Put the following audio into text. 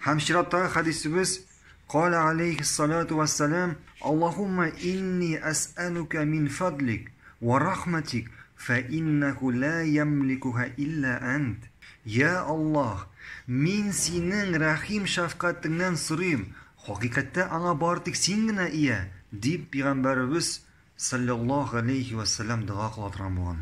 Hemşirattaki hadisimiz qala aleyhi salatu ve selam Allahümme inni es'anuke min fadlik ve rahmetik fe innehu la yemlikuha illa ent Ya Allah min sinin rahim şafkatinden sürüyüm hakikatte ana bağırtık sinine iye deyip peygamberimiz sallallahu aleyhi ve sellem dağa kıladıran